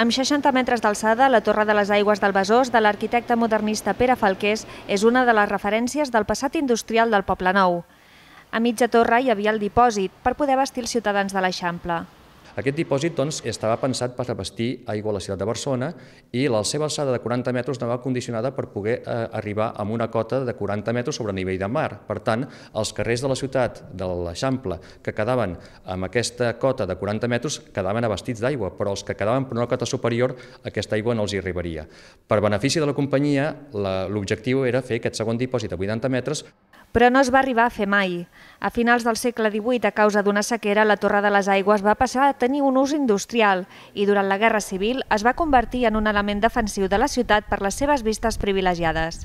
Amb 60 metres d'alçada, la Torre de les Aigües del Besòs de l'arquitecte modernista Pere Falqués és una de les referències del passat industrial del Poble Nou. A mitja torre hi havia el dipòsit per poder vestir els ciutadans de l'Eixample. Aquest dipòsit doncs, estava pensat per abastir aigua a la ciutat de Barcelona i la seva alçada de 40 metres anava condicionada per poder eh, arribar a una cota de 40 metres sobre nivell de mar. Per tant, els carrers de la ciutat, de l'Eixample, que quedaven amb aquesta cota de 40 metres, quedaven abastits d'aigua, però els que quedaven per una cota superior, aquesta aigua no els hi arribaria. Per benefici de la companyia, l'objectiu era fer aquest segon dipòsit a 80 metres però no es va arribar a fer mai. A finals del segle XVIII, a causa d'una sequera, la Torre de les Aigües va passar a tenir un ús industrial i durant la Guerra Civil es va convertir en un element defensiu de la ciutat per les seves vistes privilegiades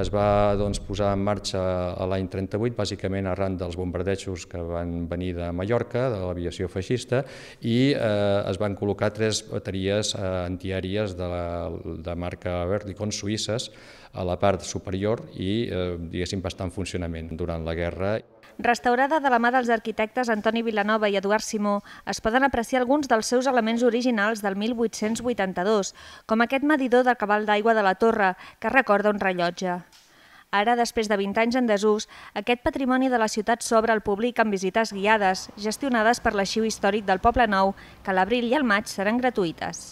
es va doncs, posar en marxa a l'any 38, bàsicament arran dels bombardejos que van venir de Mallorca, de l'aviació feixista, i eh, es van col·locar tres bateries eh, antiaèries de, la, de marca Verticon suïsses a la part superior i, eh, diguéssim, va estar en funcionament durant la guerra. Restaurada de la mà dels arquitectes Antoni Vilanova i Eduard Simó, es poden apreciar alguns dels seus elements originals del 1882, com aquest medidor del cabal d'aigua de la torre, que recorda un rellotge. Ara, després de 20 anys en desús, aquest patrimoni de la ciutat s'obre al públic amb visites guiades, gestionades per l'Arxiu Històric del Poble Nou, que a l'abril i al maig seran gratuïtes.